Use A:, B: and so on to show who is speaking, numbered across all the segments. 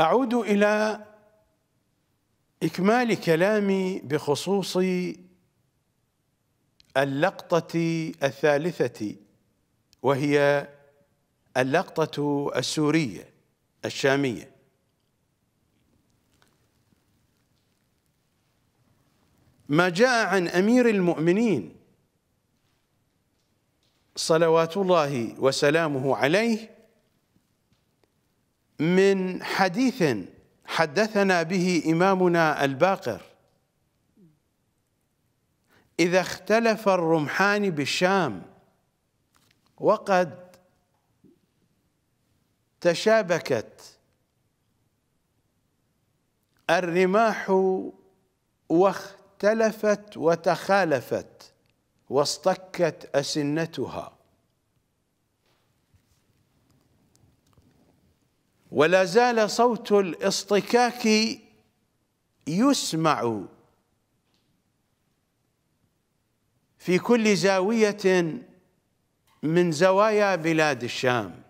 A: أعود إلى إكمال كلامي بخصوص اللقطة الثالثة وهي اللقطة السورية الشامية ما جاء عن أمير المؤمنين صلوات الله وسلامه عليه من حديث حدثنا به إمامنا الباقر إذا اختلف الرمحان بالشام وقد تشابكت الرماح واختلفت وتخالفت واصطكت أسنتها ولا زال صوت الاصطكاك يسمع في كل زاوية من زوايا بلاد الشام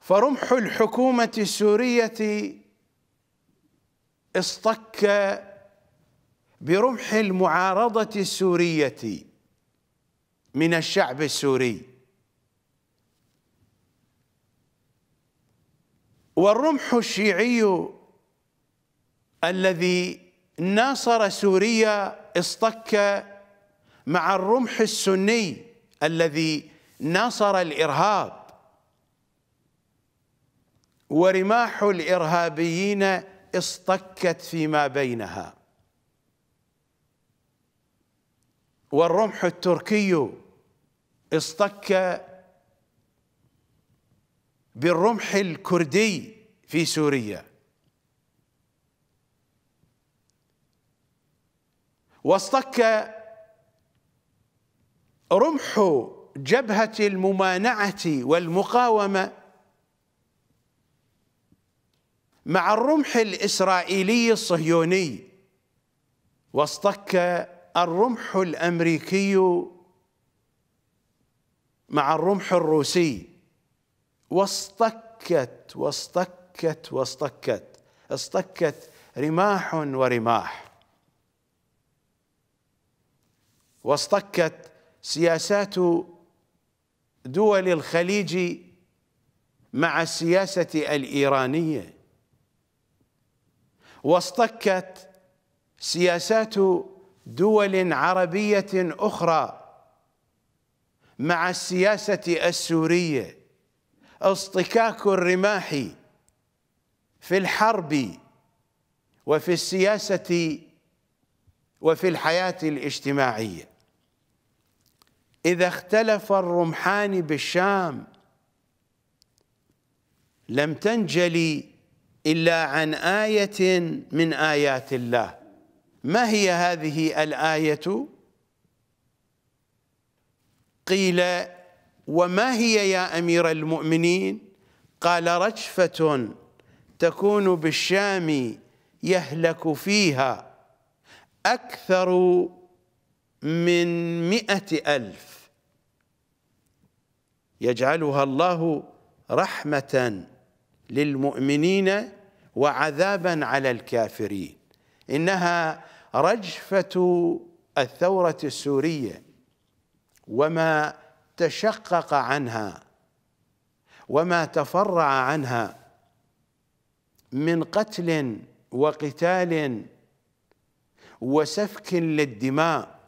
A: فرمح الحكومة السورية اصطك برمح المعارضة السورية من الشعب السوري والرمح الشيعي الذي ناصر سوريا اصطك مع الرمح السني الذي ناصر الارهاب ورماح الارهابيين اصطكت فيما بينها والرمح التركي اصطك بالرمح الكردي في سوريا واصطك رمح جبهة الممانعة والمقاومة مع الرمح الإسرائيلي الصهيوني واصطك الرمح الأمريكي مع الرمح الروسي واصطكت واصطكت واصطكت اصطكت رماح ورماح واصطكت سياسات دول الخليج مع السياسة الإيرانية واصطكت سياسات دول عربية أخرى مع السياسة السورية اصطكاك الرماح في الحرب وفي السياسة وفي الحياة الاجتماعية إذا اختلف الرمحان بالشام لم تنجلي إلا عن آية من آيات الله ما هي هذه الآية؟ قيل وما هي يا امير المؤمنين قال رجفه تكون بالشام يهلك فيها اكثر من مئة ألف يجعلها الله رحمة للمؤمنين وعذابا على الكافرين إنها رجفة الثورة السورية وما تشقق عنها وما تفرع عنها من قتل وقتال وسفك للدماء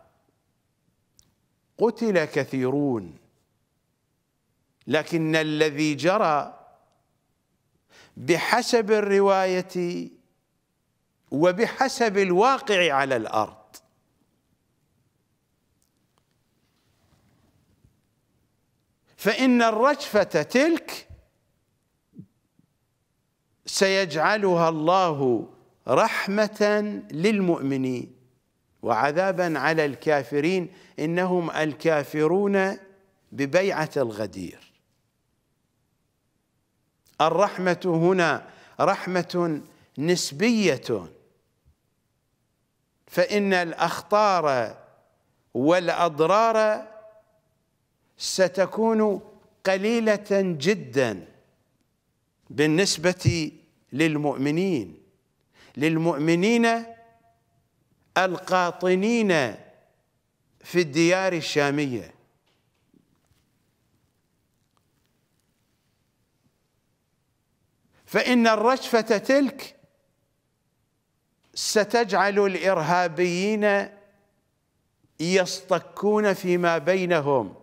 A: قتل كثيرون لكن الذي جرى بحسب الروايه وبحسب الواقع على الارض فإن الرجفة تلك سيجعلها الله رحمة للمؤمنين وعذابا على الكافرين إنهم الكافرون ببيعة الغدير الرحمة هنا رحمة نسبية فإن الأخطار والأضرار ستكون قليلة جدا بالنسبة للمؤمنين للمؤمنين القاطنين في الديار الشامية فإن الرجفة تلك ستجعل الإرهابيين يصطكون فيما بينهم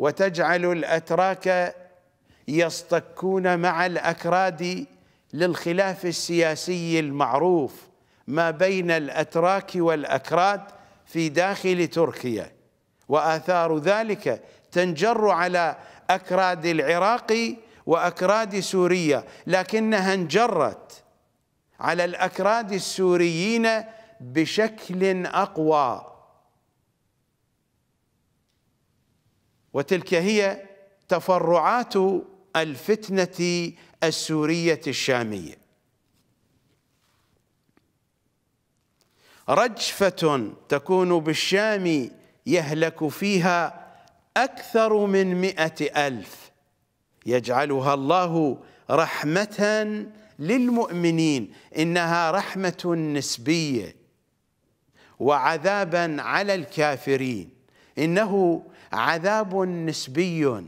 A: وتجعل الأتراك يصطكون مع الأكراد للخلاف السياسي المعروف ما بين الأتراك والأكراد في داخل تركيا وآثار ذلك تنجر على أكراد العراق وأكراد سوريا لكنها انجرت على الأكراد السوريين بشكل أقوى وتلك هي تفرعات الفتنة السورية الشامية رجفة تكون بالشام يهلك فيها أكثر من مئة ألف يجعلها الله رحمة للمؤمنين إنها رحمة نسبية وعذابا على الكافرين إنه عذاب نسبي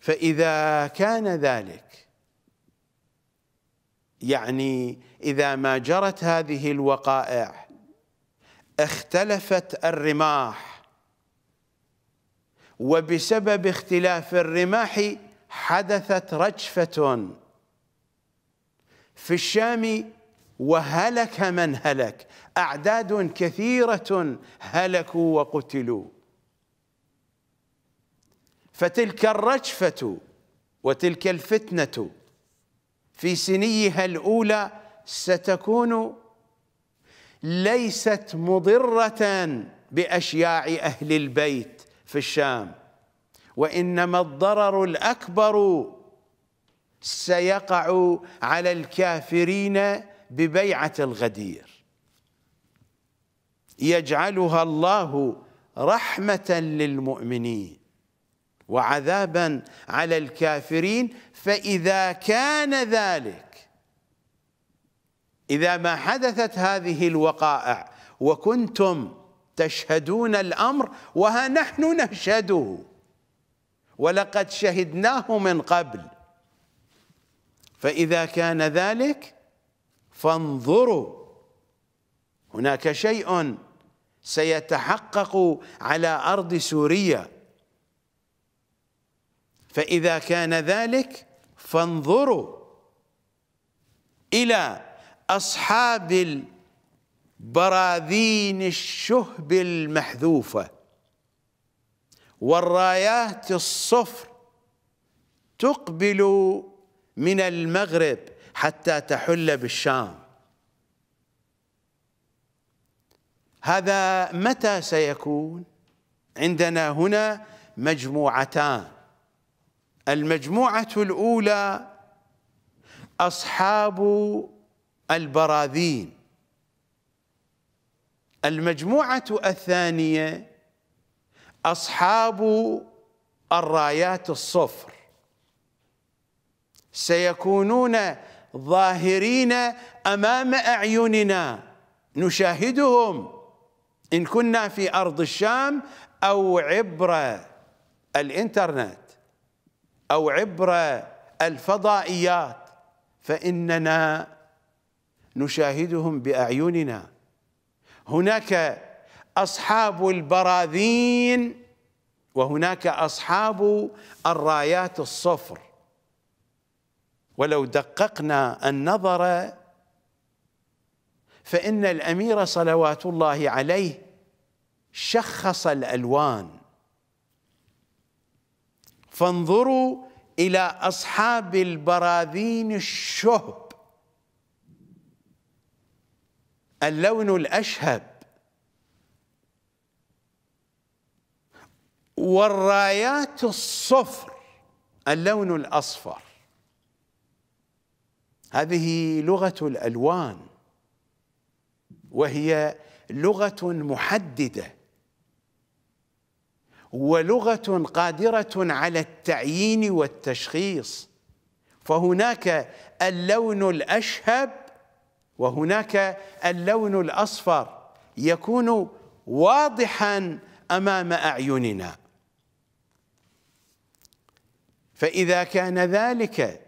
A: فإذا كان ذلك يعني إذا ما جرت هذه الوقائع اختلفت الرماح وبسبب اختلاف الرماح حدثت رجفة في الشام وهلك من هلك أعداد كثيرة هلكوا وقتلوا فتلك الرجفة وتلك الفتنة في سنيها الأولى ستكون ليست مضرة بأشياع أهل البيت في الشام وإنما الضرر الأكبر سيقع على الكافرين ببيعة الغدير يجعلها الله رحمة للمؤمنين وعذابا على الكافرين فإذا كان ذلك إذا ما حدثت هذه الوقائع وكنتم تشهدون الأمر وها نحن نشهده ولقد شهدناه من قبل فإذا كان ذلك فانظروا هناك شيء سيتحقق على أرض سوريا فإذا كان ذلك فانظروا إلى أصحاب البراذين الشهب المحذوفة والرايات الصفر تقبل من المغرب حتى تحل بالشام هذا متى سيكون عندنا هنا مجموعتان المجموعة الأولى أصحاب البراذين المجموعة الثانية أصحاب الرايات الصفر سيكونون ظاهرين أمام أعيننا نشاهدهم إن كنا في أرض الشام أو عبر الإنترنت أو عبر الفضائيات فإننا نشاهدهم بأعيننا هناك أصحاب البراذين وهناك أصحاب الرايات الصفر ولو دققنا النظر فإن الأمير صلوات الله عليه شخص الألوان فانظروا إلى أصحاب البراذين الشهب اللون الأشهب والرايات الصفر اللون الأصفر هذه لغة الألوان وهي لغه محدده ولغه قادره على التعيين والتشخيص فهناك اللون الاشهب وهناك اللون الاصفر يكون واضحا امام اعيننا فاذا كان ذلك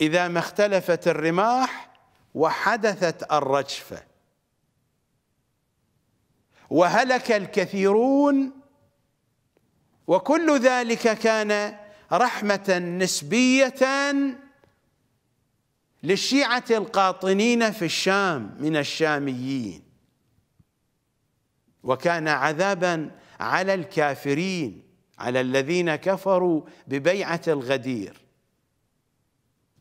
A: اذا ما اختلفت الرماح وحدثت الرجفة وهلك الكثيرون وكل ذلك كان رحمة نسبية للشيعة القاطنين في الشام من الشاميين وكان عذابا على الكافرين على الذين كفروا ببيعة الغدير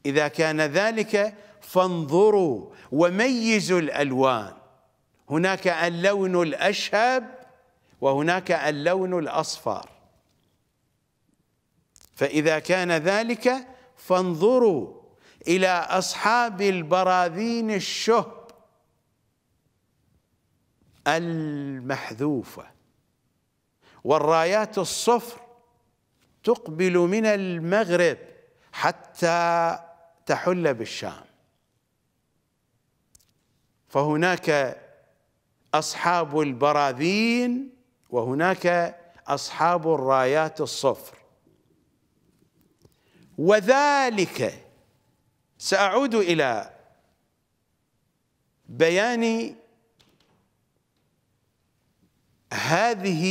A: إذا كان ذلك فانظروا وميزوا الألوان هناك اللون الأشهب وهناك اللون الأصفر فإذا كان ذلك فانظروا إلى أصحاب البراذين الشهب المحذوفة والرايات الصفر تقبل من المغرب حتى تحل بالشام فهناك أصحاب البراذين وهناك أصحاب الرايات الصفر وذلك سأعود إلى بيان هذه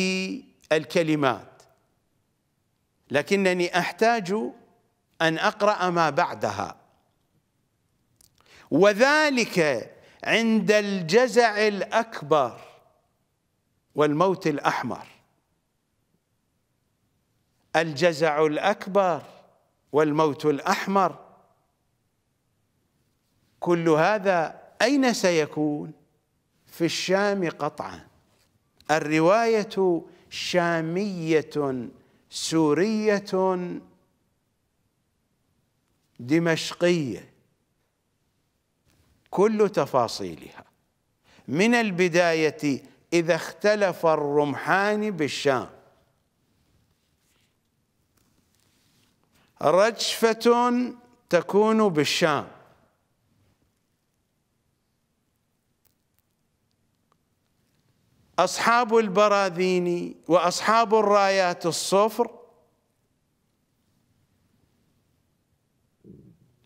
A: الكلمات لكنني أحتاج أن أقرأ ما بعدها وذلك عند الجزع الأكبر والموت الأحمر الجزع الأكبر والموت الأحمر كل هذا أين سيكون؟ في الشام قطعا الرواية شامية سورية دمشقية كل تفاصيلها من البداية إذا اختلف الرمحان بالشام رجفة تكون بالشام أصحاب البراذين وأصحاب الرايات الصفر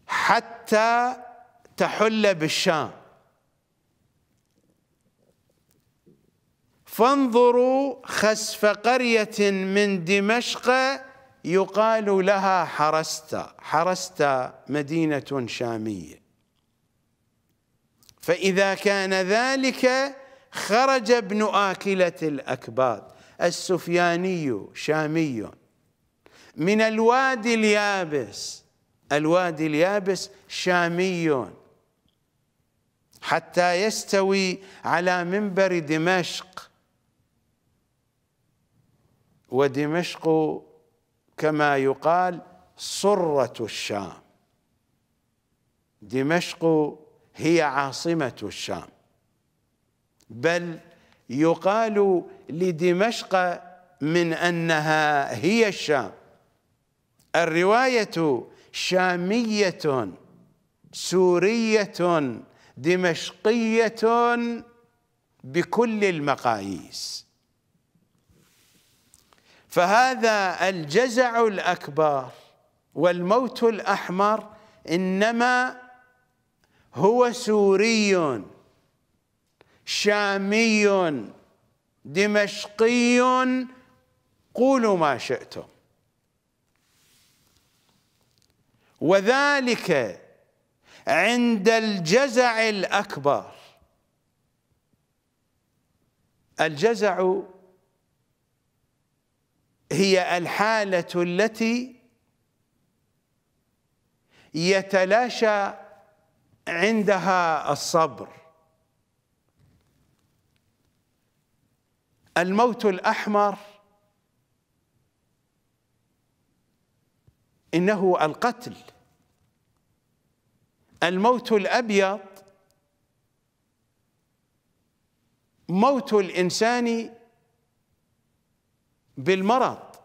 A: حتى تحل بالشام فانظروا خسف قرية من دمشق يقال لها حرستا حرستا مدينة شامية فإذا كان ذلك خرج ابن آكلة الأكباد السفياني شامي من الوادي اليابس الوادي اليابس شامي حتى يستوي على منبر دمشق ودمشق كما يقال صرة الشام دمشق هي عاصمة الشام بل يقال لدمشق من أنها هي الشام الرواية شامية سورية دمشقية بكل المقاييس فهذا الجزع الأكبر والموت الأحمر إنما هو سوري شامي دمشقي قولوا ما شئتم وذلك عند الجزع الأكبر الجزع هي الحالة التي يتلاشى عندها الصبر الموت الأحمر إنه القتل الموت الأبيض موت الإنسان بالمرض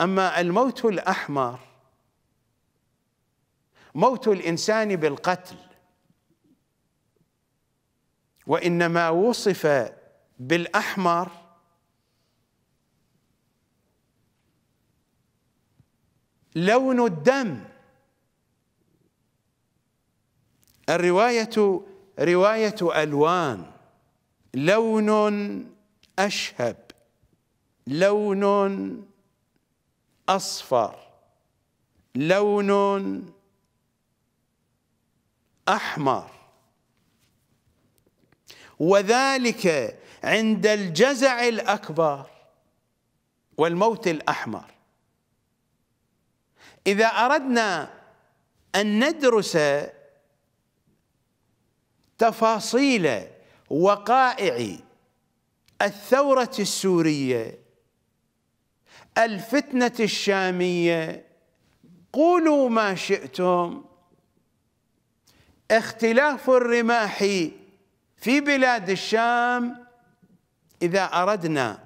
A: أما الموت الأحمر موت الإنسان بالقتل وإنما وصف بالأحمر لون الدم الرواية رواية ألوان لون أشهب لون أصفر لون أحمر وذلك عند الجزع الأكبر والموت الأحمر إذا أردنا أن ندرس تفاصيل وقائع الثورة السورية الفتنة الشامية قولوا ما شئتم اختلاف الرماح في بلاد الشام إذا أردنا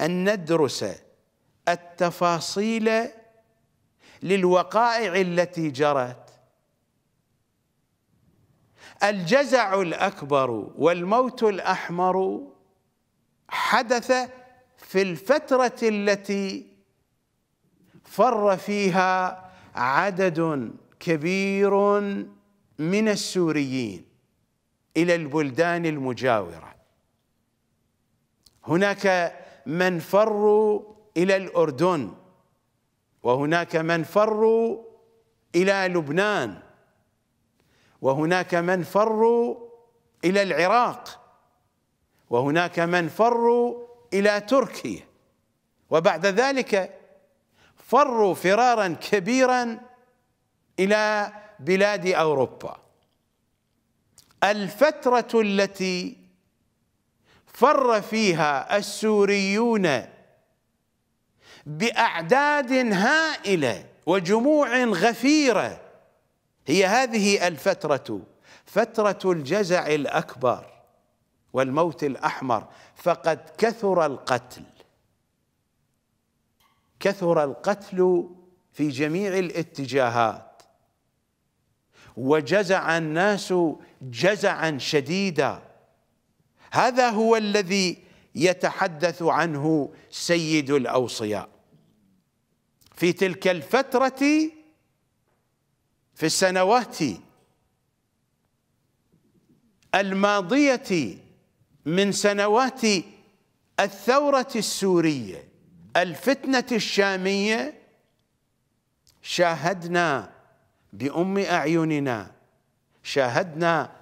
A: أن ندرس التفاصيل للوقائع التي جرت الجزع الأكبر والموت الأحمر حدث في الفترة التي فر فيها عدد كبير من السوريين إلى البلدان المجاورة هناك من فروا إلى الأردن وهناك من فروا إلى لبنان وهناك من فروا إلى العراق وهناك من فروا إلى تركيا وبعد ذلك فروا فرارا كبيرا إلى بلاد أوروبا الفترة التي فر فيها السوريون بأعداد هائلة وجموع غفيره هي هذه الفترة فترة الجزع الأكبر والموت الأحمر فقد كثر القتل كثر القتل في جميع الاتجاهات وجزع الناس جزعا شديدا هذا هو الذي يتحدث عنه سيد الأوصياء في تلك الفترة في السنوات الماضية من سنوات الثورة السورية الفتنة الشامية شاهدنا بأم أعيننا شاهدنا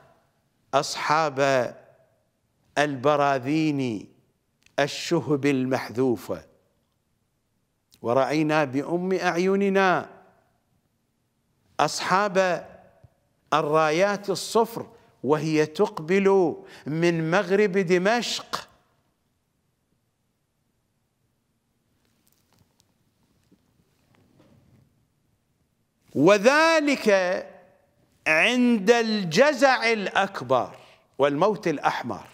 A: أصحاب البراذين الشهب المحذوفة ورأينا بأم أعيننا أصحاب الرايات الصفر وهي تقبل من مغرب دمشق وذلك عند الجزع الأكبر والموت الأحمر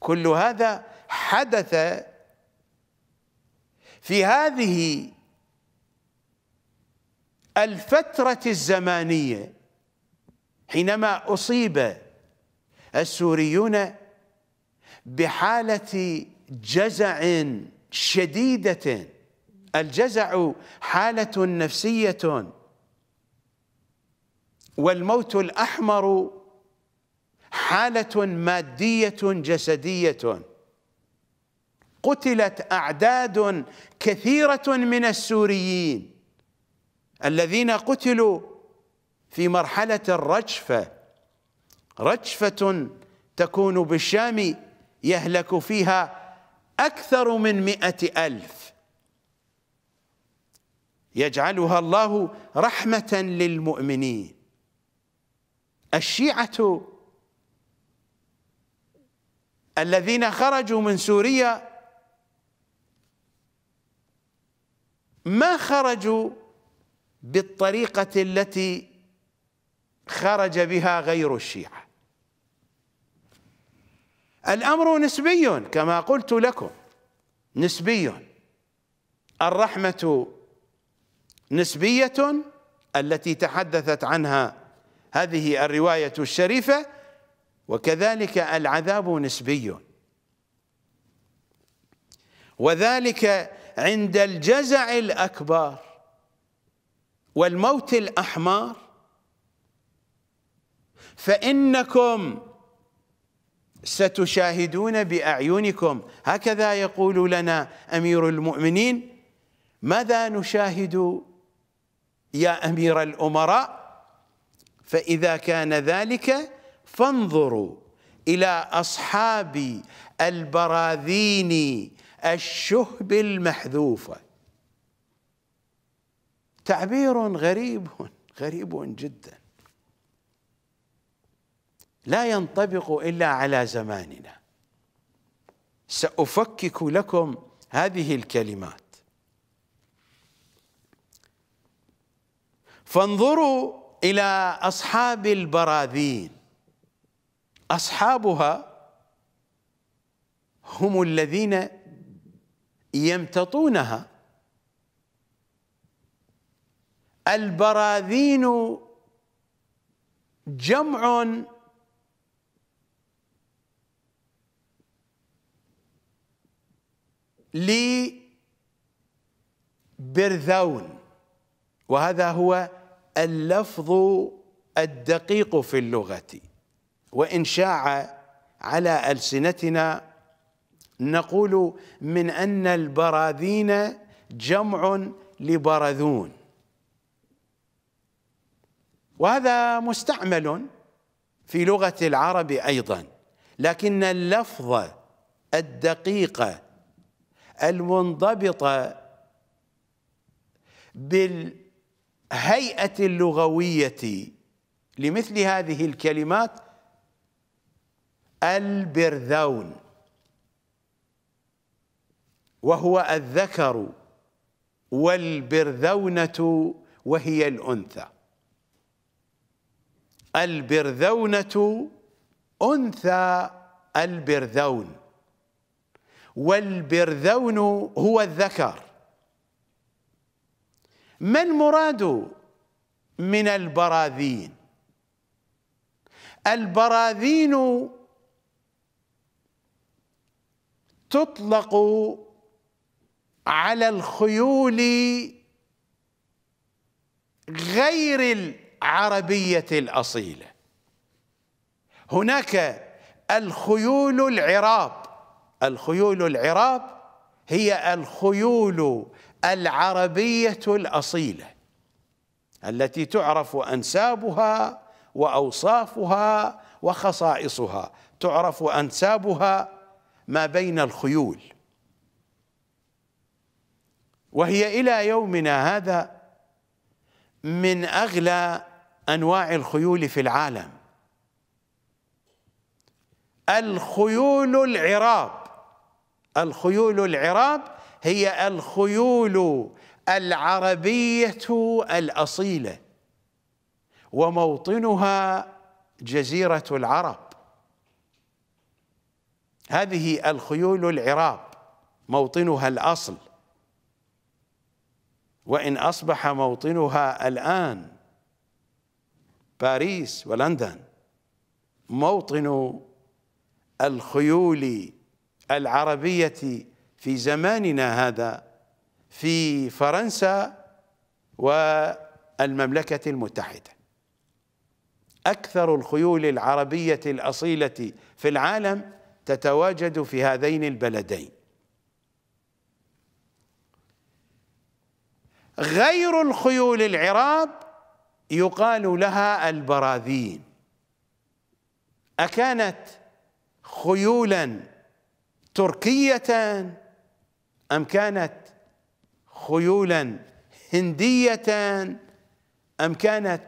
A: كل هذا حدث في هذه الفترة الزمانية حينما أصيب السوريون بحالة جزع شديدة الجزع حالة نفسية والموت الأحمر حالة مادية جسدية قتلت أعداد كثيرة من السوريين الذين قتلوا في مرحلة الرجفة رجفة تكون بالشام يهلك فيها أكثر من مئة ألف يجعلها الله رحمة للمؤمنين الشيعة الذين خرجوا من سوريا ما خرجوا بالطريقة التي خرج بها غير الشيعة الأمر نسبي كما قلت لكم نسبي الرحمة نسبية التي تحدثت عنها هذه الرواية الشريفة وكذلك العذاب نسبي وذلك عند الجزع الأكبر والموت الأحمر فإنكم ستشاهدون بأعينكم هكذا يقول لنا أمير المؤمنين ماذا نشاهد يا أمير الأمراء فإذا كان ذلك فانظروا إلى أصحاب البراذين الشهب المحذوفه تعبير غريب غريب جدا لا ينطبق الا على زماننا سافكك لكم هذه الكلمات فانظروا الى اصحاب البراذين اصحابها هم الذين يمتطونها البراذين جمع لبرذون وهذا هو اللفظ الدقيق في اللغة وإن شاع على ألسنتنا نقول من أن البراذين جمع لبرذون وهذا مستعمل في لغة العرب أيضا لكن اللفظة الدقيقة المنضبطة بالهيئة اللغوية لمثل هذه الكلمات البرذون وهو الذكر والبرذونة وهي الأنثى البرذونة أنثى البرذون والبرذون هو الذكر ما المراد من البراذين البراذين تطلق على الخيول غير العربية الأصيلة هناك الخيول العراب الخيول العراب هي الخيول العربية الأصيلة التي تعرف أنسابها وأوصافها وخصائصها تعرف أنسابها ما بين الخيول وهي إلى يومنا هذا من أغلى انواع الخيول في العالم الخيول العراب الخيول العراب هي الخيول العربيه الاصيله وموطنها جزيره العرب هذه الخيول العراب موطنها الاصل وان اصبح موطنها الان باريس ولندن موطن الخيول العربية في زماننا هذا في فرنسا والمملكة المتحدة أكثر الخيول العربية الأصيلة في العالم تتواجد في هذين البلدين غير الخيول العراب يقال لها البراذين أكانت خيولا تركية أم كانت خيولا هندية أم كانت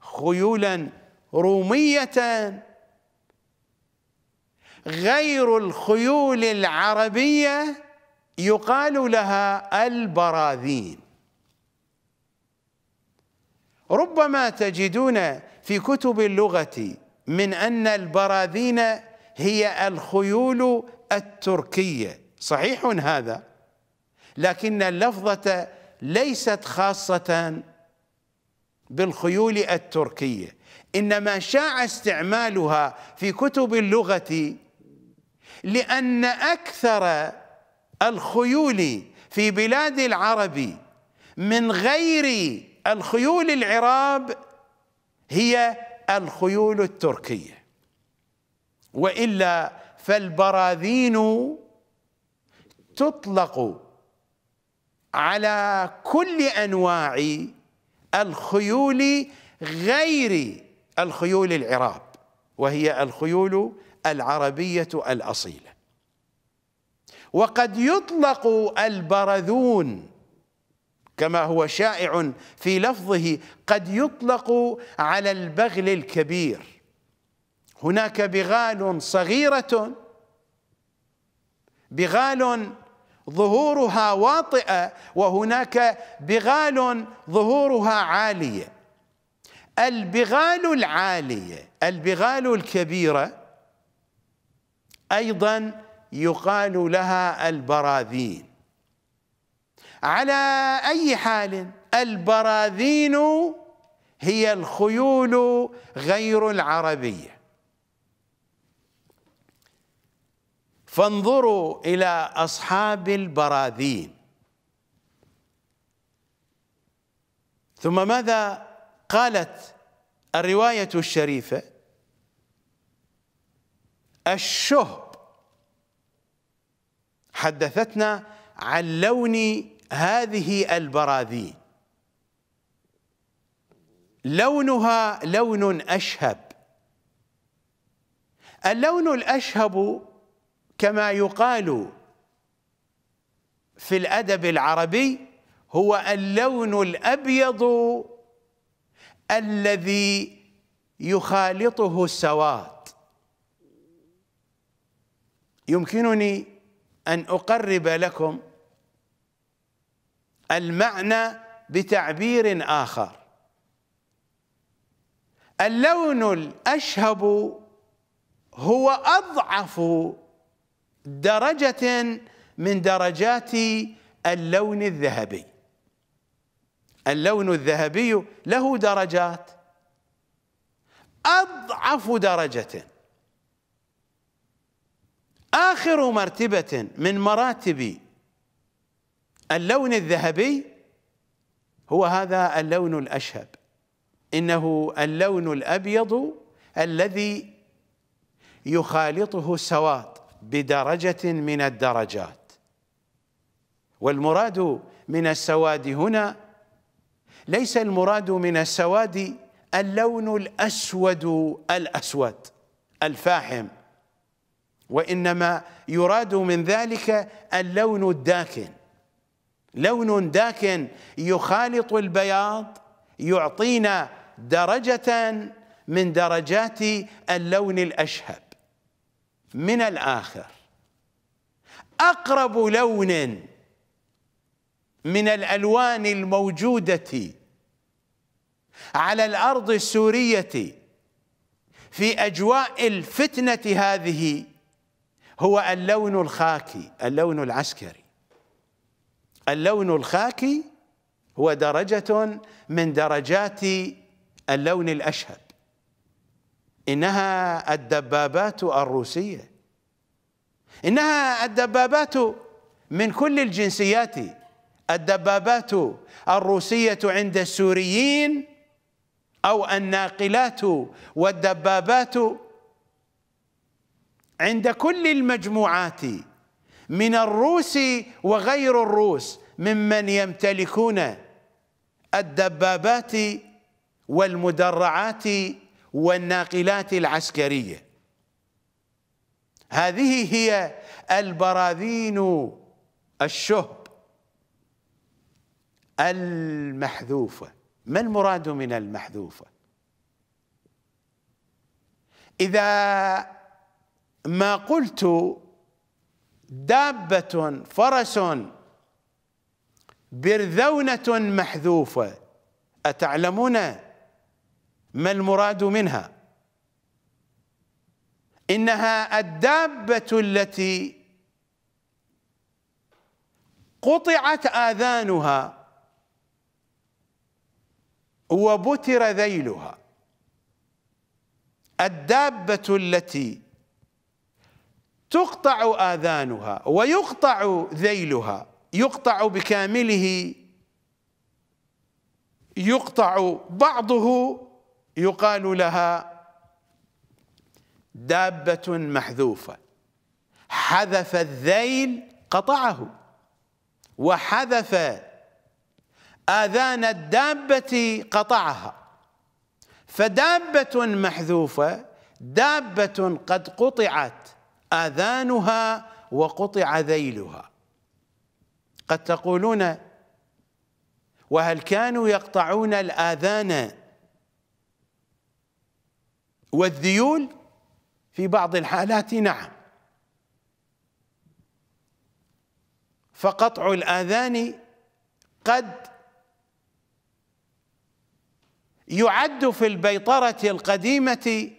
A: خيولا رومية غير الخيول العربية يقال لها البراذين ربما تجدون في كتب اللغة من أن البراذين هي الخيول التركية صحيح هذا لكن اللفظة ليست خاصة بالخيول التركية إنما شاع استعمالها في كتب اللغة لأن أكثر الخيول في بلاد العرب من غير الخيول العراب هي الخيول التركيه والا فالبراذين تطلق على كل انواع الخيول غير الخيول العراب وهي الخيول العربيه الاصيله وقد يطلق البرذون كما هو شائع في لفظه قد يطلق على البغل الكبير هناك بغال صغيرة بغال ظهورها واطئة وهناك بغال ظهورها عالية البغال العالية البغال الكبيرة أيضا يقال لها البراذين على أي حال البراذين هي الخيول غير العربية فانظروا إلى أصحاب البراذين ثم ماذا قالت الرواية الشريفة الشهب حدثتنا عن لون هذه البراذين لونها لون أشهب اللون الأشهب كما يقال في الأدب العربي هو اللون الأبيض الذي يخالطه السواد يمكنني أن أقرب لكم المعنى بتعبير آخر اللون الأشهب هو أضعف درجة من درجات اللون الذهبي اللون الذهبي له درجات أضعف درجة آخر مرتبة من مراتب اللون الذهبي هو هذا اللون الأشهب إنه اللون الأبيض الذي يخالطه السواد بدرجة من الدرجات والمراد من السواد هنا ليس المراد من السواد اللون الأسود الأسود الفاحم وإنما يراد من ذلك اللون الداكن لون داكن يخالط البياض يعطينا درجة من درجات اللون الأشهب من الآخر أقرب لون من الألوان الموجودة على الأرض السورية في أجواء الفتنة هذه هو اللون الخاكي اللون العسكري اللون الخاكي هو درجة من درجات اللون الأشهب إنها الدبابات الروسية إنها الدبابات من كل الجنسيات الدبابات الروسية عند السوريين أو الناقلات والدبابات عند كل المجموعات من الروس وغير الروس ممن يمتلكون الدبابات والمدرعات والناقلات العسكرية هذه هي البراذين الشهب المحذوفة ما المراد من المحذوفة إذا ما قلت دابة فرس برذونة محذوفة أتعلمون ما المراد منها إنها الدابة التي قطعت آذانها وبتر ذيلها الدابة التي تقطع آذانها ويقطع ذيلها يقطع بكامله يقطع بعضه يقال لها دابة محذوفة حذف الذيل قطعه وحذف آذان الدابة قطعها فدابة محذوفة دابة قد قطعت آذانها وقطع ذيلها قد تقولون وهل كانوا يقطعون الآذان والذيول في بعض الحالات نعم فقطع الآذان قد يعد في البيطرة القديمة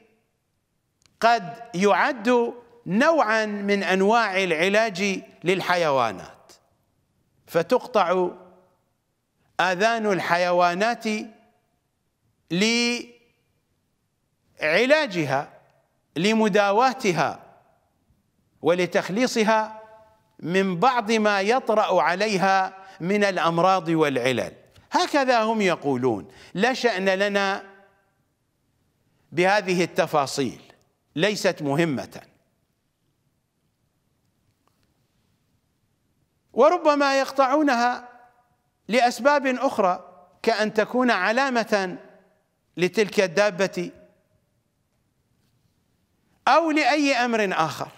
A: قد يعد نوعا من انواع العلاج للحيوانات فتقطع اذان الحيوانات لعلاجها لمداواتها ولتخليصها من بعض ما يطرا عليها من الامراض والعلل هكذا هم يقولون لا شان لنا بهذه التفاصيل ليست مهمه وربما يقطعونها لاسباب اخرى كان تكون علامه لتلك الدابه او لاي امر اخر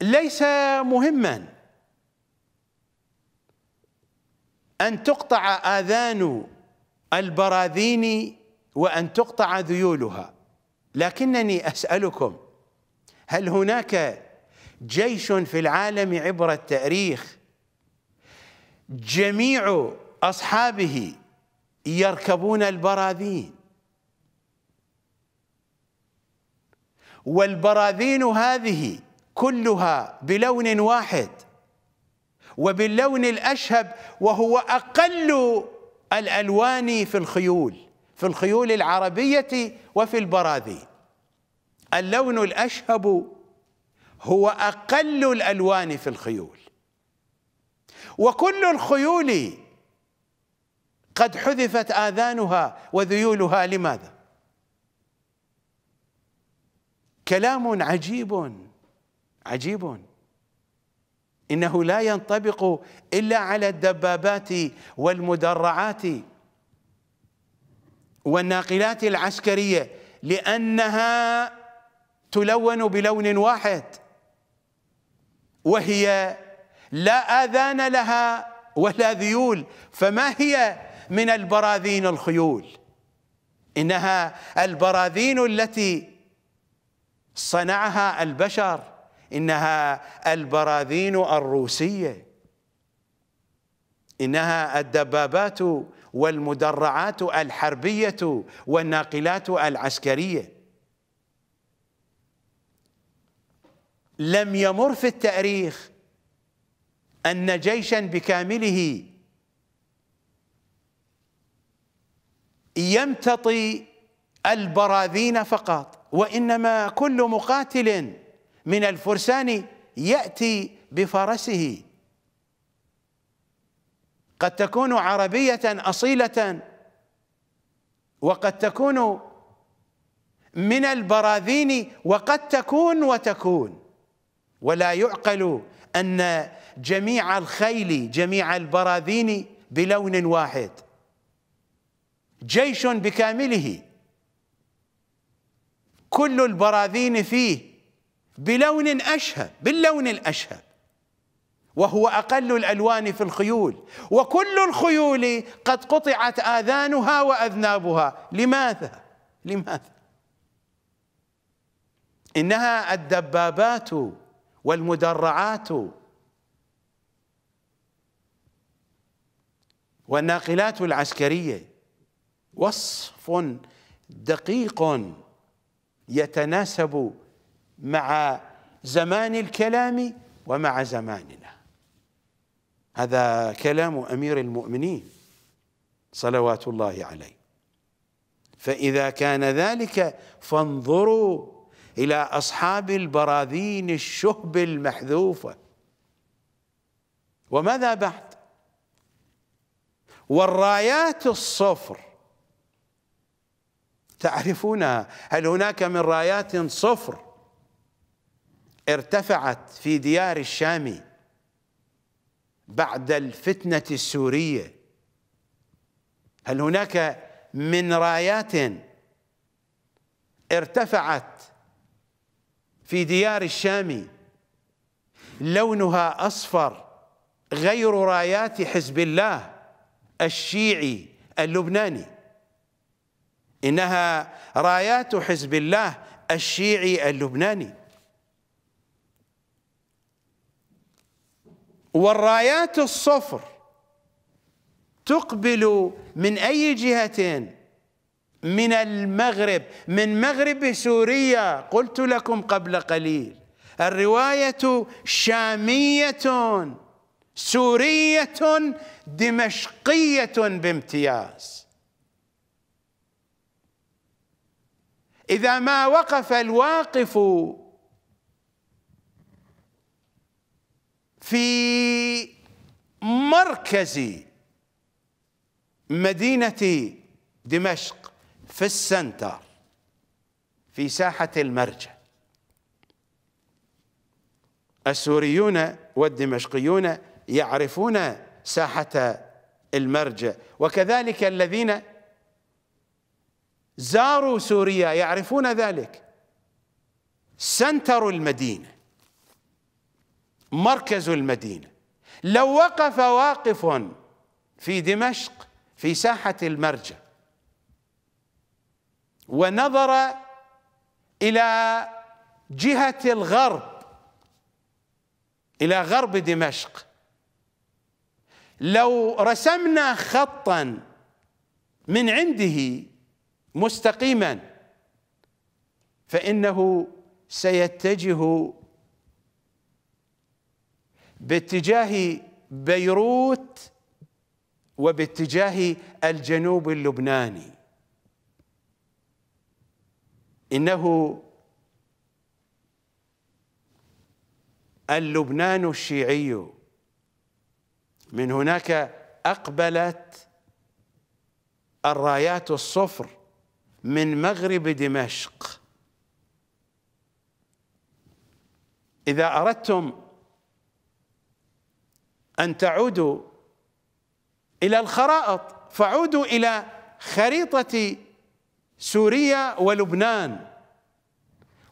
A: ليس مهما ان تقطع اذان البراذين وان تقطع ذيولها لكنني اسالكم هل هناك جيش في العالم عبر التاريخ جميع اصحابه يركبون البراذين والبراذين هذه كلها بلون واحد وباللون الاشهب وهو اقل الالوان في الخيول في الخيول العربيه وفي البراذين اللون الاشهب هو أقل الألوان في الخيول وكل الخيول قد حذفت آذانها وذيولها لماذا؟ كلام عجيب عجيب إنه لا ينطبق إلا على الدبابات والمدرعات والناقلات العسكرية لأنها تلون بلون واحد وهي لا آذان لها ولا ذيول فما هي من البراذين الخيول إنها البراذين التي صنعها البشر إنها البراذين الروسية إنها الدبابات والمدرعات الحربية والناقلات العسكرية لم يمر في التاريخ ان جيشا بكامله يمتطي البراذين فقط وانما كل مقاتل من الفرسان ياتي بفرسه قد تكون عربيه اصيله وقد تكون من البراذين وقد تكون وتكون ولا يعقل أن جميع الخيل جميع البراذين بلون واحد جيش بكامله كل البراذين فيه بلون أشهب باللون الأشهب وهو أقل الألوان في الخيول وكل الخيول قد قطعت آذانها وأذنابها لماذا؟ لماذا؟ إنها الدبابات والمدرعات والناقلات العسكرية وصف دقيق يتناسب مع زمان الكلام ومع زماننا هذا كلام أمير المؤمنين صلوات الله عليه فإذا كان ذلك فانظروا إلى أصحاب البراذين الشهب المحذوفة وماذا بعد والرايات الصفر تعرفونها هل هناك من رايات صفر ارتفعت في ديار الشام بعد الفتنة السورية هل هناك من رايات ارتفعت في ديار الشام لونها أصفر غير رايات حزب الله الشيعي اللبناني إنها رايات حزب الله الشيعي اللبناني والرايات الصفر تقبل من أي جهة من المغرب من مغرب سوريا قلت لكم قبل قليل الرواية شامية سورية دمشقية بامتياز إذا ما وقف الواقف في مركز مدينة دمشق في السنتر في ساحة المرجع السوريون والدمشقيون يعرفون ساحة المرجع وكذلك الذين زاروا سوريا يعرفون ذلك سنتر المدينة مركز المدينة لو وقف واقف في دمشق في ساحة المرجع ونظر إلى جهة الغرب إلى غرب دمشق لو رسمنا خطا من عنده مستقيما فإنه سيتجه باتجاه بيروت وباتجاه الجنوب اللبناني إنه اللبنان الشيعي من هناك أقبلت الرايات الصفر من مغرب دمشق إذا أردتم أن تعودوا إلى الخرائط فعودوا إلى خريطة سوريا ولبنان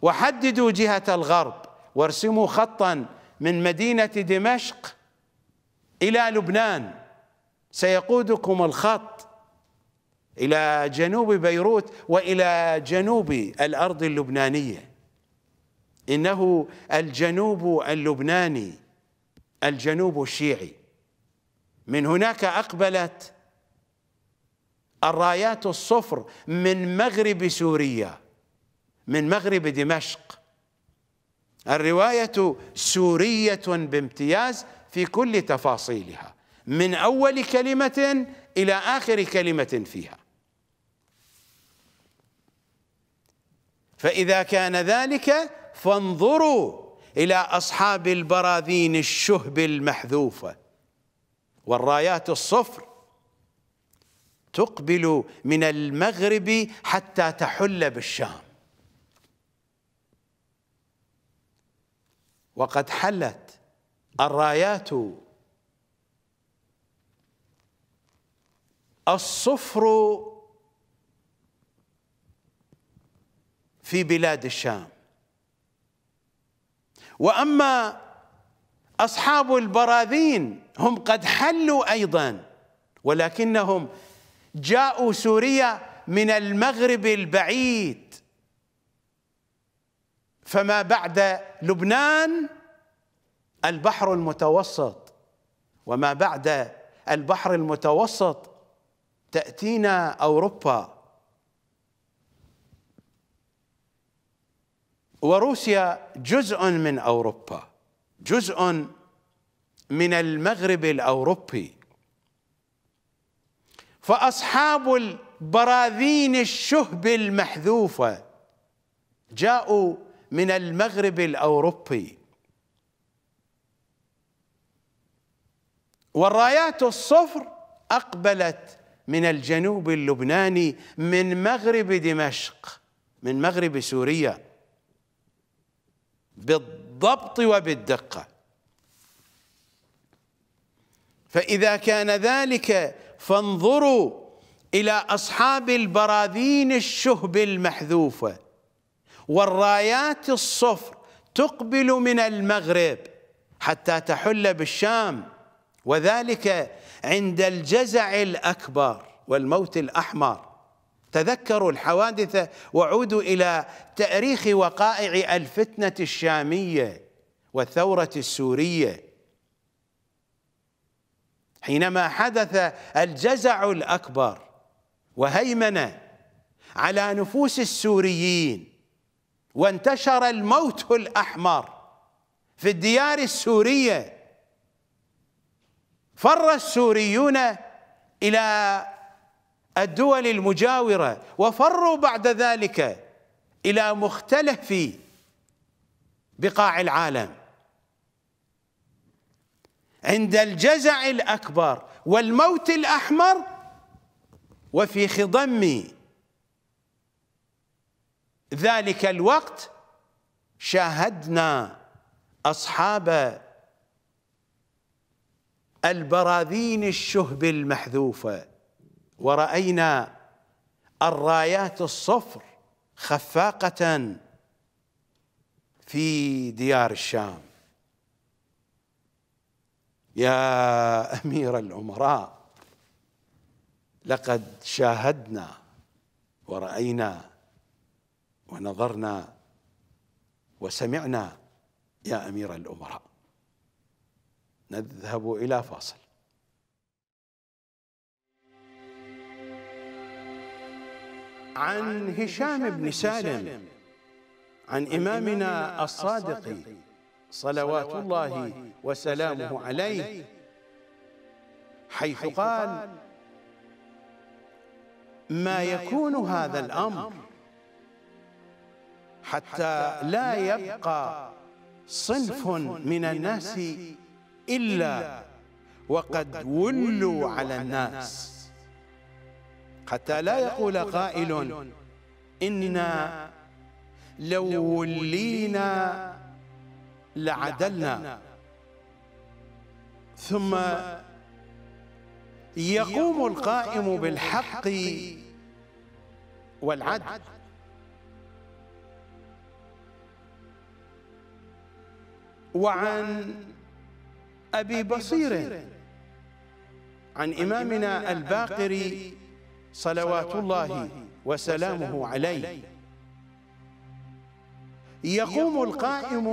A: وحددوا جهة الغرب وارسموا خطا من مدينة دمشق إلى لبنان سيقودكم الخط إلى جنوب بيروت وإلى جنوب الأرض اللبنانية إنه الجنوب اللبناني الجنوب الشيعي من هناك أقبلت الرايات الصفر من مغرب سوريا من مغرب دمشق الرواية سورية بامتياز في كل تفاصيلها من أول كلمة إلى آخر كلمة فيها فإذا كان ذلك فانظروا إلى أصحاب البراذين الشهب المحذوفة والرايات الصفر تقبل من المغرب حتى تحل بالشام وقد حلت الرايات الصفر في بلاد الشام واما اصحاب البراذين هم قد حلوا ايضا ولكنهم جاءوا سوريا من المغرب البعيد فما بعد لبنان البحر المتوسط وما بعد البحر المتوسط تأتينا أوروبا وروسيا جزء من أوروبا جزء من المغرب الأوروبي فأصحاب البراذين الشهب المحذوفة جاءوا من المغرب الأوروبي والرايات الصفر أقبلت من الجنوب اللبناني من مغرب دمشق من مغرب سوريا بالضبط وبالدقة فإذا كان ذلك فانظروا إلى أصحاب البراذين الشهب المحذوفة والرايات الصفر تقبل من المغرب حتى تحل بالشام وذلك عند الجزع الأكبر والموت الأحمر تذكروا الحوادث وعودوا إلى تأريخ وقائع الفتنة الشامية والثورة السورية حينما حدث الجزع الأكبر وهيمن على نفوس السوريين وانتشر الموت الأحمر في الديار السورية فر السوريون إلى الدول المجاورة وفروا بعد ذلك إلى مختلف بقاع العالم عند الجزع الأكبر والموت الأحمر وفي خضم ذلك الوقت شاهدنا أصحاب البراذين الشهب المحذوفة ورأينا الرايات الصفر خفاقة في ديار الشام يا امير الامراء لقد شاهدنا وراينا ونظرنا وسمعنا يا امير الامراء نذهب الى فاصل عن هشام بن سالم عن امامنا الصادق صلوات الله وسلامه عليه حيث قال ما يكون هذا الأمر حتى لا يبقى صنف من الناس إلا وقد ولوا على الناس حتى لا يقول قائل إننا لو ولينا لعدلنا ثم يقوم القائم بالحق والعدل وعن أبي بصير عن إمامنا الباقر صلوات الله وسلامه عليه يقوم القائم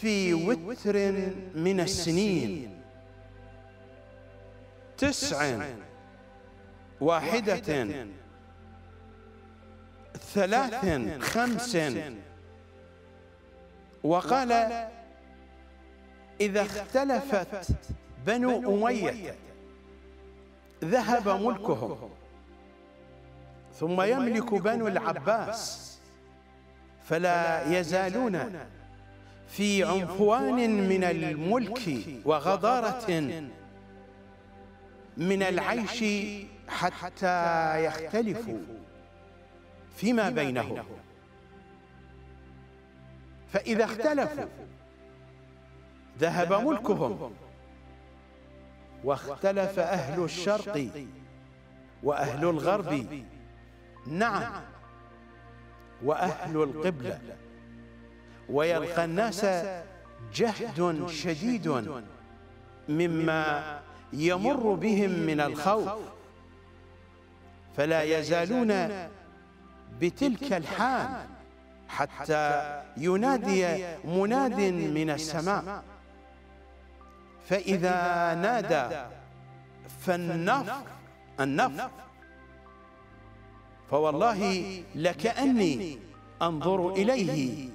A: في وتر من السنين تسع واحدة ثلاث خمس وقال إذا اختلفت بنو أمية ذهب ملكهم ثم يملك بنو العباس فلا يزالون في عنفوان من الملك وغضارة من العيش حتى يختلفوا فيما بينهم فإذا اختلفوا ذهب ملكهم واختلف أهل الشرق وأهل الغرب نعم. نعم وأهل القبلة ويلقى الناس جهد شديد مما يمر بهم من الخوف فلا يزالون بتلك الحال حتى ينادي مناد من السماء فإذا نادى فالنفر النفر فوالله لكأني أنظر إليه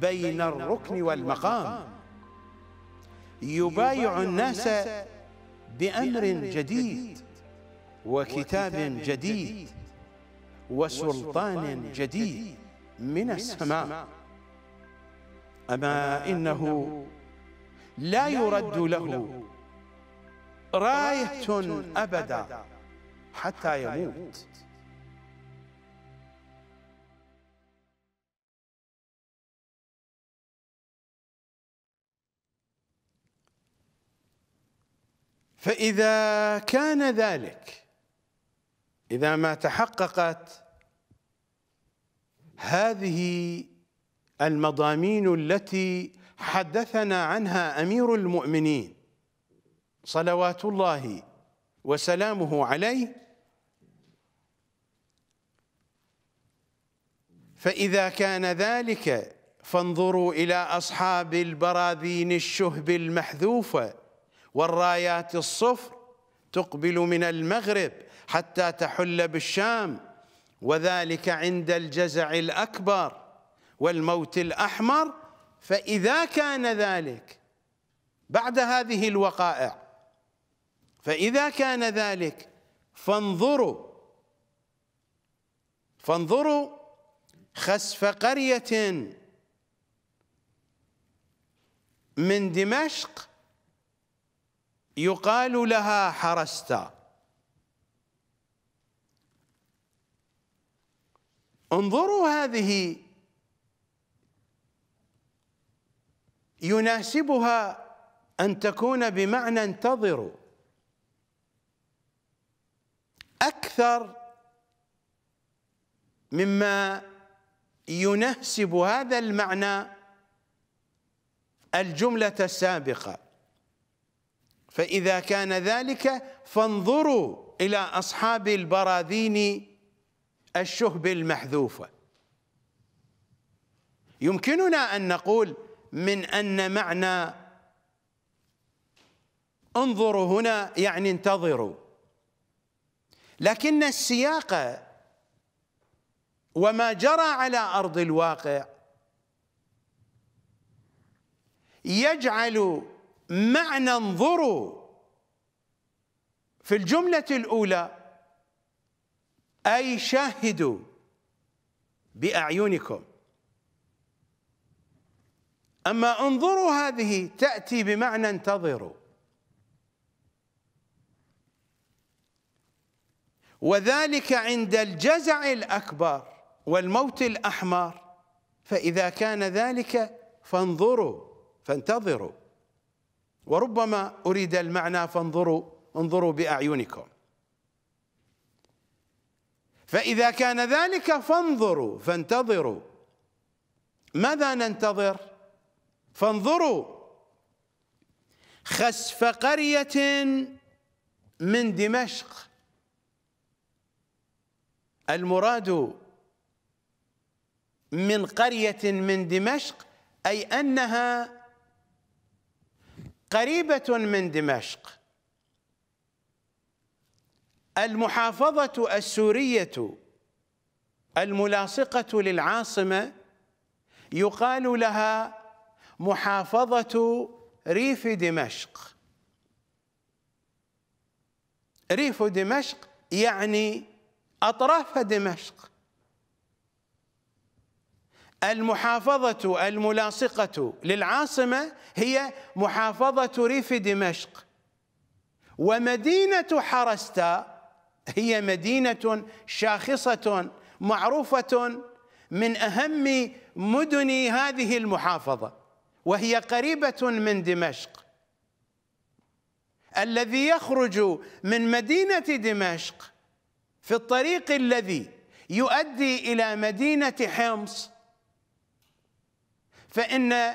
A: بين الركن والمقام يبايع الناس بأمر جديد وكتاب جديد وسلطان جديد من السماء أما إنه لا يرد له راية أبدا حتى يموت فإذا كان ذلك إذا ما تحققت هذه المضامين التي حدثنا عنها أمير المؤمنين صلوات الله وسلامه عليه فإذا كان ذلك فانظروا إلى أصحاب البراذين الشهب المحذوفة والرايات الصفر تقبل من المغرب حتى تحل بالشام وذلك عند الجزع الأكبر والموت الأحمر فإذا كان ذلك بعد هذه الوقائع فإذا كان ذلك فانظروا فانظروا خسف قرية من دمشق يقال لها حرستا انظروا هذه يناسبها أن تكون بمعنى انتظروا أكثر مما يناسب هذا المعنى الجملة السابقة فإذا كان ذلك فانظروا إلى أصحاب البراذين الشهب المحذوفة يمكننا أن نقول من أن معنى انظروا هنا يعني انتظروا لكن السياق وما جرى على أرض الواقع يجعل معنى انظروا في الجملة الأولى أي شاهدوا بأعينكم أما انظروا هذه تأتي بمعنى انتظروا وذلك عند الجزع الأكبر والموت الأحمر فإذا كان ذلك فانظروا فانتظروا وربما أريد المعنى فانظروا انظروا بأعينكم فإذا كان ذلك فانظروا فانتظروا ماذا ننتظر فانظروا خسف قرية من دمشق المراد من قرية من دمشق أي أنها قريبة من دمشق المحافظة السورية الملاصقة للعاصمة يقال لها محافظة ريف دمشق ريف دمشق يعني أطراف دمشق المحافظة الملاصقة للعاصمة هي محافظة ريف دمشق ومدينة حرستا هي مدينة شاخصة معروفة من أهم مدن هذه المحافظة وهي قريبة من دمشق الذي يخرج من مدينة دمشق في الطريق الذي يؤدي إلى مدينة حمص فإن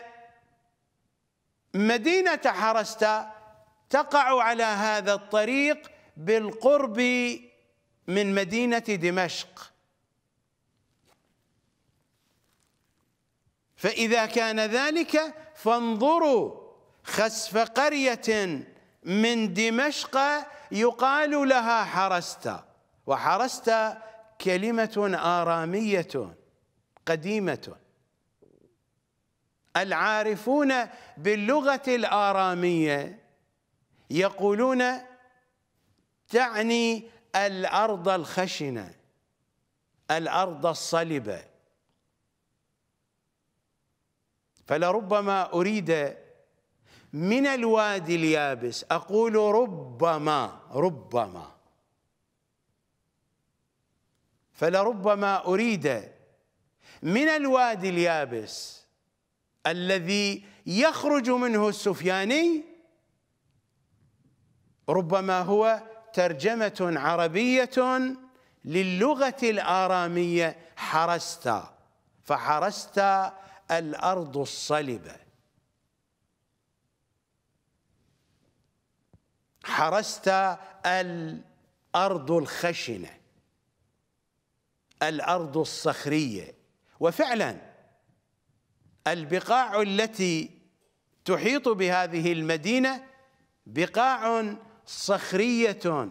A: مدينة حرستا تقع على هذا الطريق بالقرب من مدينة دمشق فإذا كان ذلك فانظروا خسف قرية من دمشق يقال لها حرستا وحرستا كلمة آرامية قديمة العارفون باللغة الآرامية يقولون تعني الأرض الخشنة الأرض الصلبة فلربما أريد من الوادي اليابس أقول ربما ربما فلربما أريد من الوادي اليابس الذي يخرج منه السفياني ربما هو ترجمة عربية للغة الآرامية حرست فحرست الأرض الصلبة حرست الأرض الخشنة الأرض الصخرية وفعلاً البقاع التي تحيط بهذه المدينة بقاع صخرية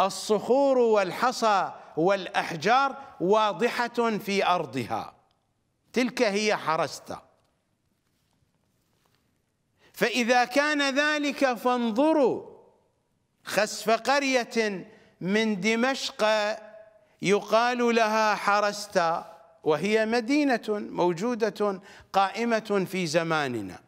A: الصخور والحصى والأحجار واضحة في أرضها تلك هي حرستا فإذا كان ذلك فانظروا خسف قرية من دمشق يقال لها حرستا وهي مدينة موجودة قائمة في زماننا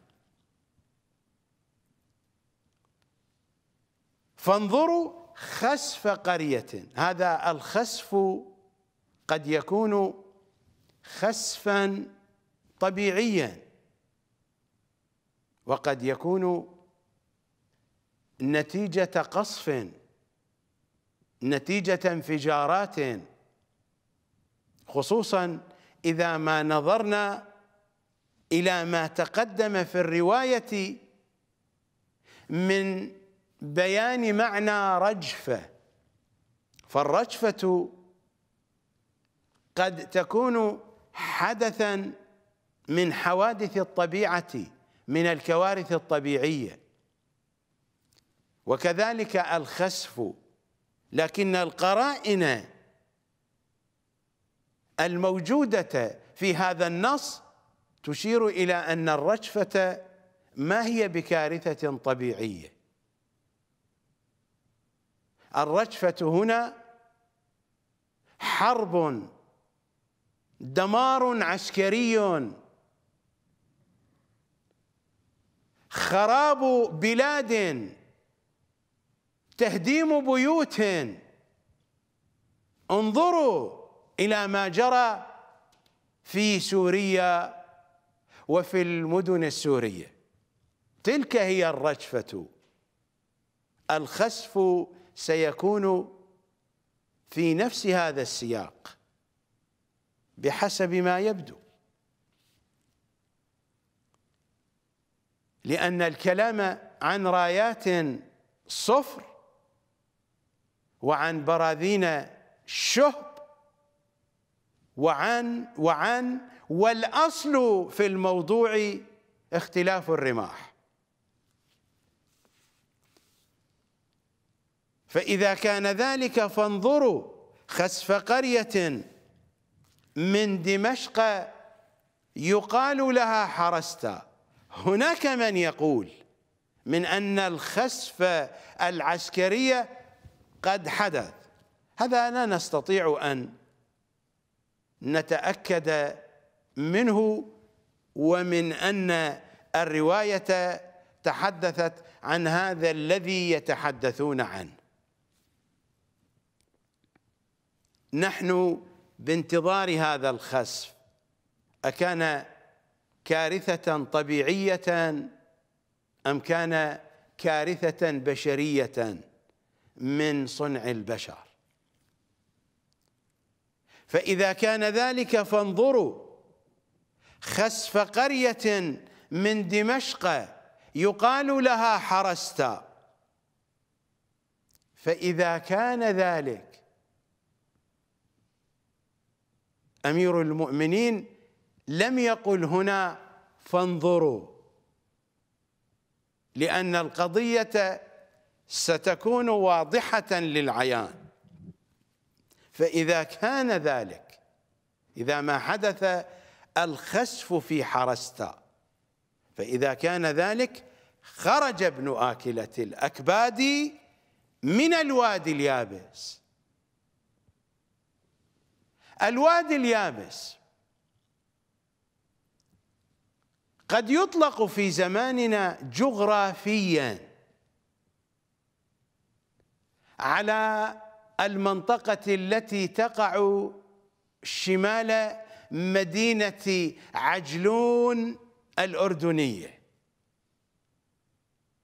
A: فانظروا خسف قرية هذا الخسف قد يكون خسفا طبيعيا وقد يكون نتيجة قصف نتيجة انفجارات خصوصا إذا ما نظرنا إلى ما تقدم في الرواية من بيان معنى رجفة فالرجفة قد تكون حدثا من حوادث الطبيعة من الكوارث الطبيعية وكذلك الخسف لكن القرائن الموجودة في هذا النص تشير إلى أن الرجفة ما هي بكارثة طبيعية الرجفة هنا حرب دمار عسكري خراب بلاد تهديم بيوت انظروا الى ما جرى في سوريا وفي المدن السوريه تلك هي الرجفه الخسف سيكون في نفس هذا السياق بحسب ما يبدو لأن الكلام عن رايات صفر وعن براذين شهب وعن وعن والاصل في الموضوع اختلاف الرماح فاذا كان ذلك فانظروا خسف قريه من دمشق يقال لها حرستا هناك من يقول من ان الخسف العسكريه قد حدث هذا لا نستطيع ان نتاكد منه ومن ان الروايه تحدثت عن هذا الذي يتحدثون عنه نحن بانتظار هذا الخسف اكان كارثه طبيعيه ام كان كارثه بشريه من صنع البشر فإذا كان ذلك فانظروا خسف قرية من دمشق يقال لها حرستا فإذا كان ذلك أمير المؤمنين لم يقل هنا فانظروا لأن القضية ستكون واضحة للعيان فإذا كان ذلك إذا ما حدث الخسف في حرستا فإذا كان ذلك خرج ابن آكلة الأكباد من الوادي اليابس الوادي اليابس قد يطلق في زماننا جغرافيا على المنطقة التي تقع شمال مدينة عجلون الأردنية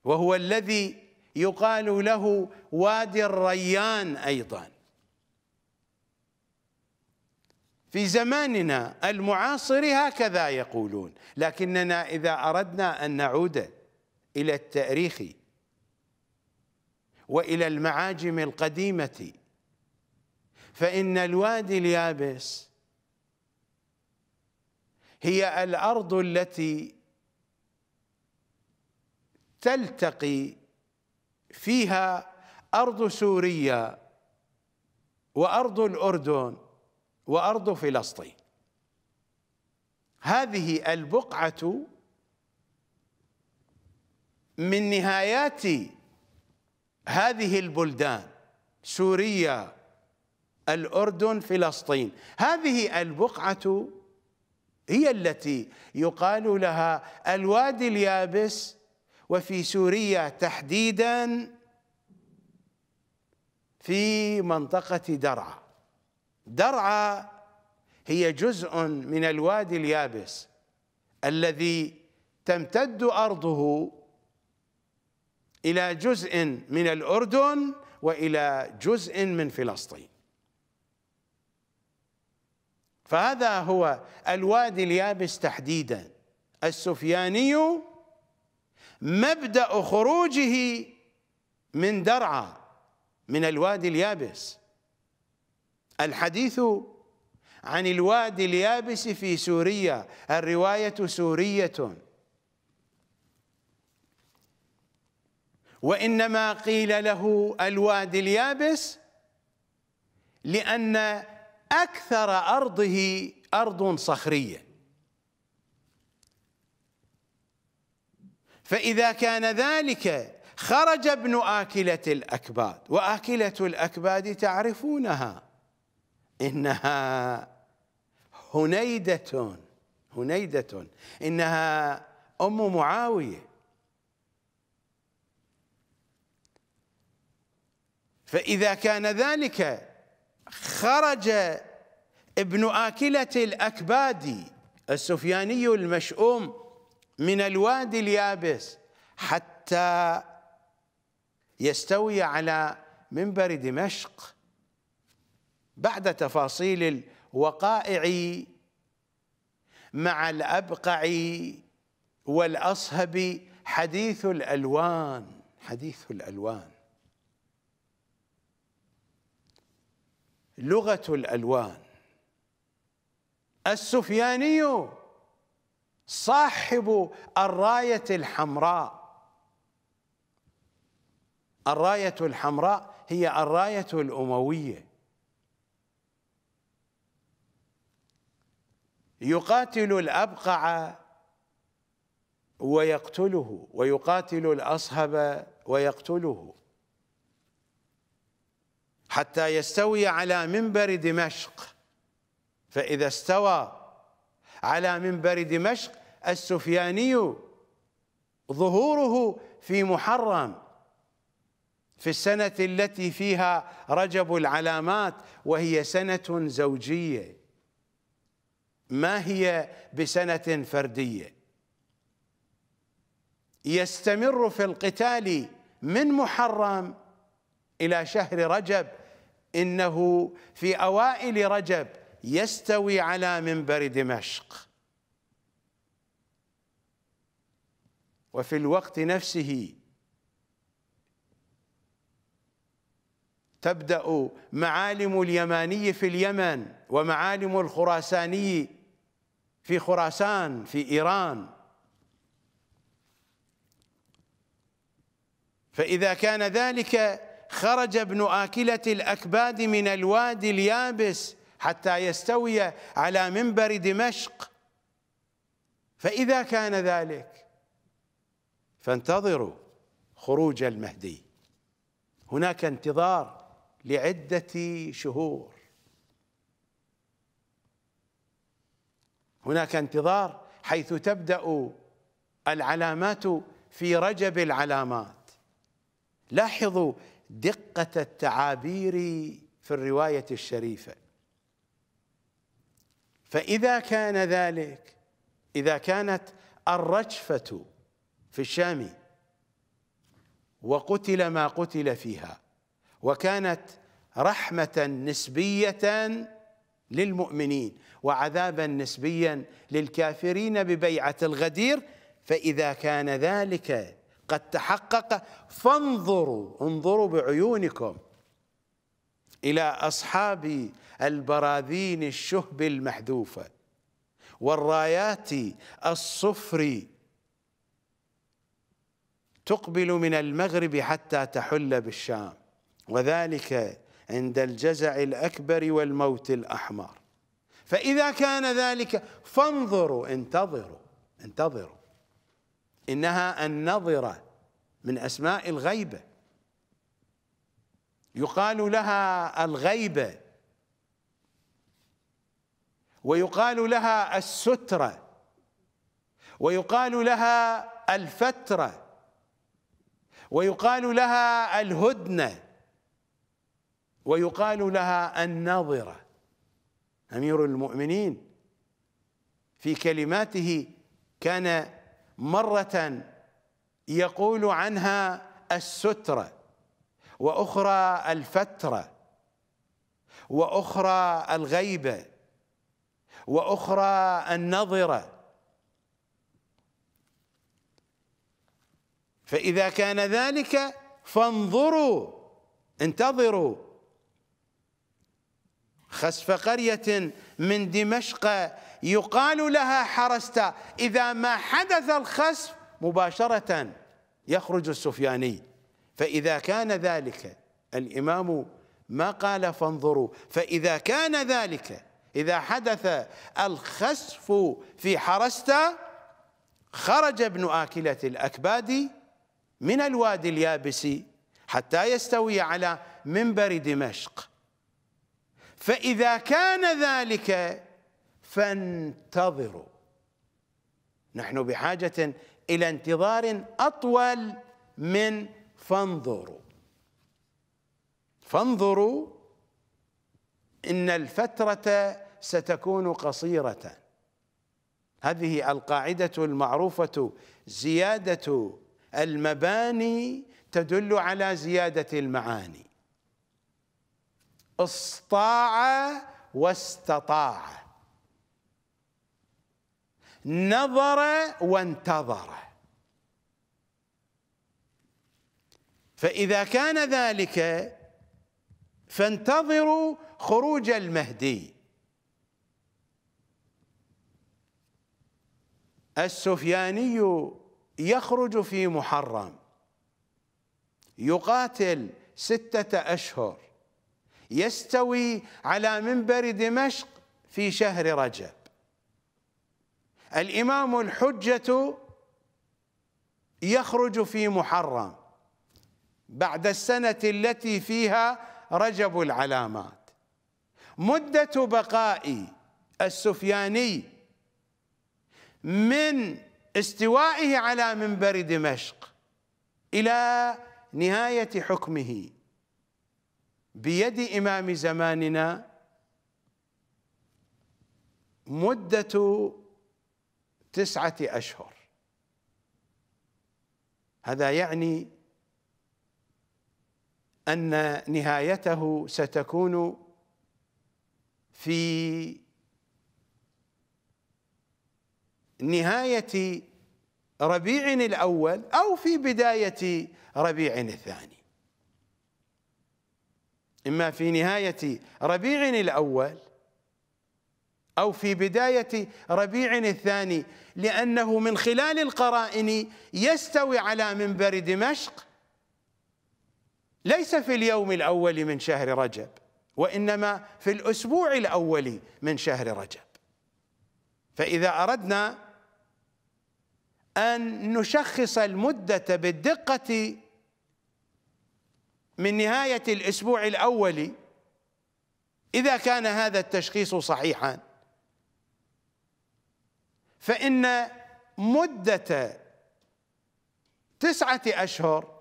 A: وهو الذي يقال له وادي الريان أيضا في زماننا المعاصر هكذا يقولون لكننا إذا أردنا أن نعود إلى التاريخ وإلى المعاجم القديمة فإن الوادي اليابس هي الأرض التي تلتقي فيها أرض سوريا وأرض الأردن وأرض فلسطين هذه البقعة من نهايات هذه البلدان سوريا الأردن فلسطين هذه البقعة هي التي يقال لها الوادي اليابس وفي سوريا تحديدا في منطقة درعا درعا هي جزء من الوادي اليابس الذي تمتد أرضه إلى جزء من الأردن وإلى جزء من فلسطين فهذا هو الوادي اليابس تحديدا السفياني مبدأ خروجه من درعا من الوادي اليابس الحديث عن الوادي اليابس في سوريا الرواية سورية وإنما قيل له الوادي اليابس لأن أكثر أرضه أرض صخرية فإذا كان ذلك خرج ابن آكلة الأكباد وآكلة الأكباد تعرفونها إنها هنيدة هنيدة إنها أم معاوية فإذا كان ذلك خرج ابن آكلة الأكبادي السفياني المشؤوم من الوادي اليابس حتى يستوي على منبر دمشق بعد تفاصيل الوقائع مع الأبقع والأصهب حديث الألوان حديث الألوان لغة الألوان السفياني صاحب الراية الحمراء الراية الحمراء هي الراية الأموية يقاتل الأبقع ويقتله ويقاتل الأصهب ويقتله حتى يستوي على منبر دمشق فإذا استوى على منبر دمشق السفياني ظهوره في محرم في السنة التي فيها رجب العلامات وهي سنة زوجية ما هي بسنة فردية يستمر في القتال من محرم إلى شهر رجب إنه في أوائل رجب يستوي على منبر دمشق وفي الوقت نفسه تبدأ معالم اليماني في اليمن ومعالم الخراساني في خراسان في إيران فإذا كان ذلك خرج ابن آكلة الأكباد من الوادي اليابس حتى يستوي على منبر دمشق فإذا كان ذلك فانتظروا خروج المهدي هناك انتظار لعدة شهور هناك انتظار حيث تبدأ العلامات في رجب العلامات لاحظوا دقة التعابير في الرواية الشريفة فإذا كان ذلك إذا كانت الرجفة في الشام وقتل ما قتل فيها وكانت رحمة نسبية للمؤمنين وعذابا نسبيا للكافرين ببيعة الغدير فإذا كان ذلك قد تحقق فانظروا انظروا بعيونكم إلى أصحاب البراذين الشهب المحذوفة والرايات الصفر تقبل من المغرب حتى تحل بالشام وذلك عند الجزع الأكبر والموت الأحمر فإذا كان ذلك فانظروا انتظروا انتظروا إنها النظرة من أسماء الغيبة يقال لها الغيبة ويقال لها السترة ويقال لها الفترة ويقال لها الهدنة ويقال لها النظرة أمير المؤمنين في كلماته كان مرة يقول عنها السترة وأخرى الفترة وأخرى الغيبة وأخرى النظرة فإذا كان ذلك فانظروا انتظروا خسف قرية من دمشق يقال لها حرست إذا ما حدث الخسف مباشرة يخرج السفياني فإذا كان ذلك الإمام ما قال فانظروا فإذا كان ذلك إذا حدث الخسف في حرست خرج ابن آكلة الأكباد من الوادي اليابس حتى يستوي على منبر دمشق فإذا كان ذلك فانتظروا نحن بحاجة إلى انتظار أطول من فانظروا فانظروا إن الفترة ستكون قصيرة هذه القاعدة المعروفة زيادة المباني تدل على زيادة المعاني اصطاع واستطاع نظر وانتظر فإذا كان ذلك فانتظروا خروج المهدي السفياني يخرج في محرم يقاتل ستة أشهر يستوي على منبر دمشق في شهر رجب الإمام الحجة يخرج في محرم بعد السنة التي فيها رجب العلامات مدة بقاء السفياني من استوائه على منبر دمشق إلى نهاية حكمه بيد إمام زماننا مدة تسعة أشهر هذا يعني أن نهايته ستكون في نهاية ربيع الأول أو في بداية ربيع الثاني إما في نهاية ربيع الأول أو في بداية ربيع الثاني لأنه من خلال القرائن يستوي على منبر دمشق ليس في اليوم الأول من شهر رجب وإنما في الأسبوع الأول من شهر رجب فإذا أردنا أن نشخص المدة بالدقة من نهاية الأسبوع الأول إذا كان هذا التشخيص صحيحاً فإن مدة تسعة أشهر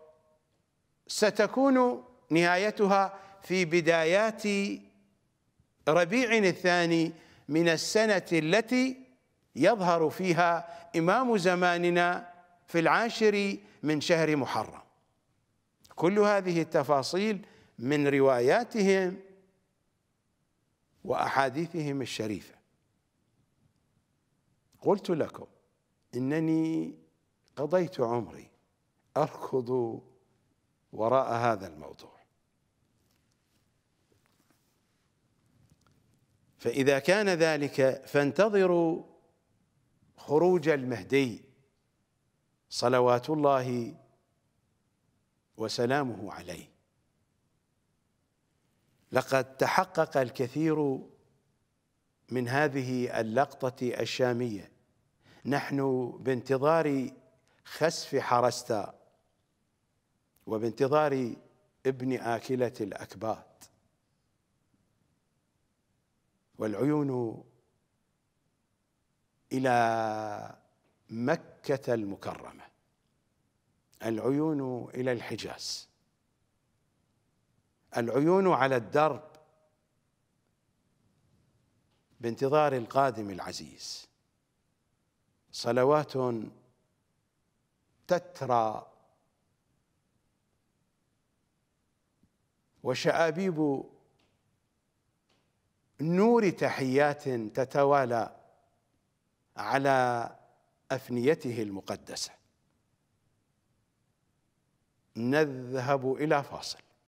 A: ستكون نهايتها في بدايات ربيع الثاني من السنة التي يظهر فيها إمام زماننا في العاشر من شهر محرم كل هذه التفاصيل من رواياتهم وأحاديثهم الشريفة قلت لكم انني قضيت عمري اركض وراء هذا الموضوع فاذا كان ذلك فانتظروا خروج المهدي صلوات الله وسلامه عليه لقد تحقق الكثير من هذه اللقطه الشاميه نحن بانتظار خسف حرستا وبانتظار ابن آكلة الأكباد والعيون إلى مكة المكرمة العيون إلى الحجاز العيون على الدرب بانتظار القادم العزيز صلوات تترى وشعابيب نور تحيات تتوالى على افنيته المقدسه نذهب الى فاصل